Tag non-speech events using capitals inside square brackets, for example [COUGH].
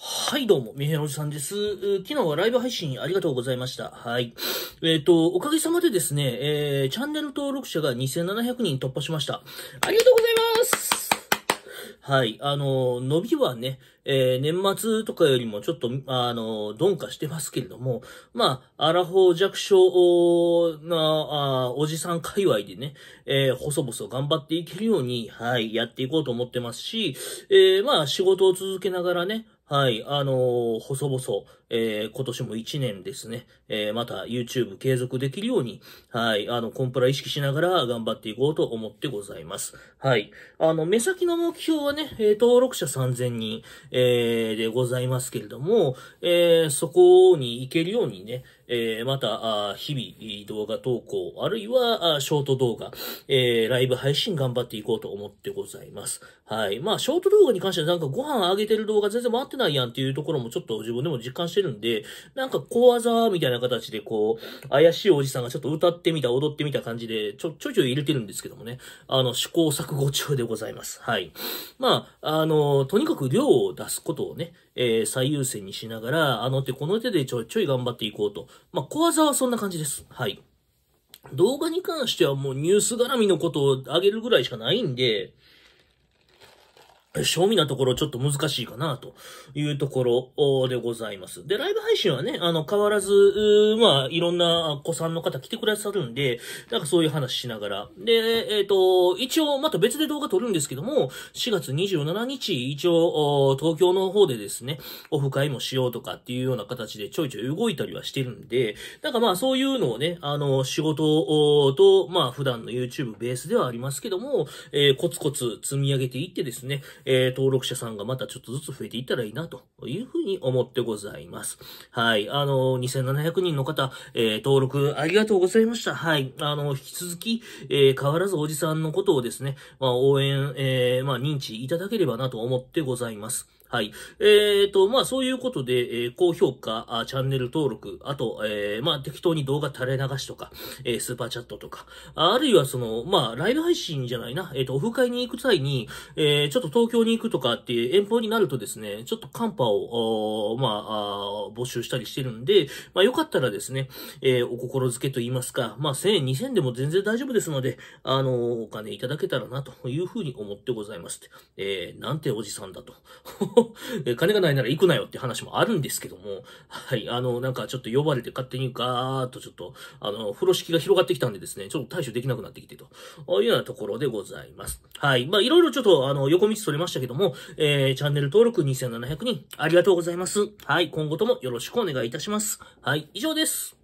はい、どうも、みへおじさんです。昨日はライブ配信ありがとうございました。はい。えっ、ー、と、おかげさまでですね、えー、チャンネル登録者が2700人突破しました。ありがとうございますはい。あの、伸びはね、えー、年末とかよりもちょっと、あの、鈍化してますけれども、まあ、アラフォー弱小な、おじさん界隈でね、えー、細々頑張っていけるように、はい、やっていこうと思ってますし、えー、まあ、仕事を続けながらね、はい、あのー、細々、えー、今年も1年ですね、えー、また YouTube 継続できるように、はい、あの、コンプラ意識しながら頑張っていこうと思ってございます。はい。あの、目先の目標はね、え登録者3000人、えー、でございますけれども、えー、そこに行けるようにね、えー、また、日々動画投稿、あるいはショート動画、えー、ライブ配信頑張っていこうと思ってございます。はい。まあ、ショート動画に関してはなんかご飯あげてる動画全然回ってないやんっていうところもちょっと自分でも実感してしてるんで、なんか小技みたいな形でこう、怪しいおじさんがちょっと歌ってみた、踊ってみた感じで、ちょ、ちょいちょい入れてるんですけどもね、あの、試行錯誤中でございます。はい。まあ、あの、とにかく量を出すことをね、えー、最優先にしながら、あの手この手でちょいちょい頑張っていこうと。まあ、小技はそんな感じです。はい。動画に関してはもうニュース絡みのことをあげるぐらいしかないんで、正味なところちょっと難しいかなというところでございます。で、ライブ配信はね、あの、変わらず、まあ、いろんな子さんの方来てくださるんで、なんかそういう話しながら。で、えっ、ー、と、一応、また別で動画撮るんですけども、4月27日、一応、東京の方でですね、オフ会もしようとかっていうような形でちょいちょい動いたりはしてるんで、なんかまあ、そういうのをね、あの、仕事と、まあ、普段の YouTube ベースではありますけども、えー、コツコツ積み上げていってですね、えー、登録者さんがまたちょっとずつ増えていったらいいなというふうに思ってございます。はい。あの、2700人の方、えー、登録ありがとうございました。はい。あの、引き続き、えー、変わらずおじさんのことをですね、まあ、応援、えー、まあ、認知いただければなと思ってございます。はい。えっ、ー、と、まあ、そういうことで、えー、高評価あ、チャンネル登録、あと、えー、まあ、適当に動画垂れ流しとか、えー、スーパーチャットとか、あるいはその、まあ、ライブ配信じゃないな、えっ、ー、と、オフ会に行く際に、えー、ちょっと東京京に行くとかっていう遠方になるとですね、ちょっとカンパを、まあ募集したりしてるんで、まあ、よかったらですね、えー、お心づけと言いますか、まあ、1000円、2000円でも全然大丈夫ですので、あのお金いただけたらなというふうに思ってございます。えー、なんておじさんだと [LAUGHS] 金がないなら行くなよって話もあるんですけども、はい、あの、なんかちょっと呼ばれて勝手にガーっとちょっと、あの、風呂敷が広がってきたんでですね、ちょっと対処できなくなってきてというようなところでございます。はい。まあ、いろいろちょっと、あの、横道取れましたけども、えー、チャンネル登録2700人、ありがとうございます。はい、今後ともよろしくお願いいたします。はい、以上です。